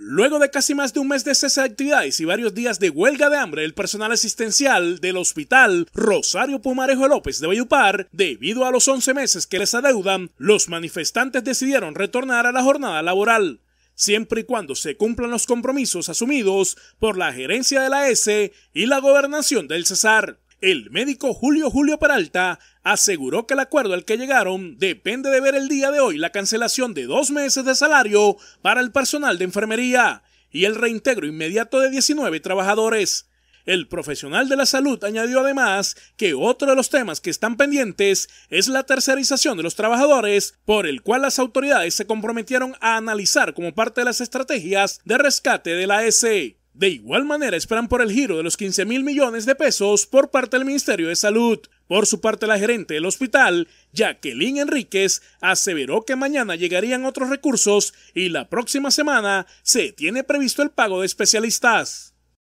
Luego de casi más de un mes de cese de actividades y varios días de huelga de hambre, el personal asistencial del Hospital Rosario Pumarejo López de Bayupar, debido a los 11 meses que les adeudan, los manifestantes decidieron retornar a la jornada laboral, siempre y cuando se cumplan los compromisos asumidos por la gerencia de la S y la gobernación del Cesar. El médico Julio Julio Peralta aseguró que el acuerdo al que llegaron depende de ver el día de hoy la cancelación de dos meses de salario para el personal de enfermería y el reintegro inmediato de 19 trabajadores. El profesional de la salud añadió además que otro de los temas que están pendientes es la tercerización de los trabajadores, por el cual las autoridades se comprometieron a analizar como parte de las estrategias de rescate de la SE. De igual manera, esperan por el giro de los 15 mil millones de pesos por parte del Ministerio de Salud. Por su parte, la gerente del hospital, Jacqueline Enríquez, aseveró que mañana llegarían otros recursos y la próxima semana se tiene previsto el pago de especialistas.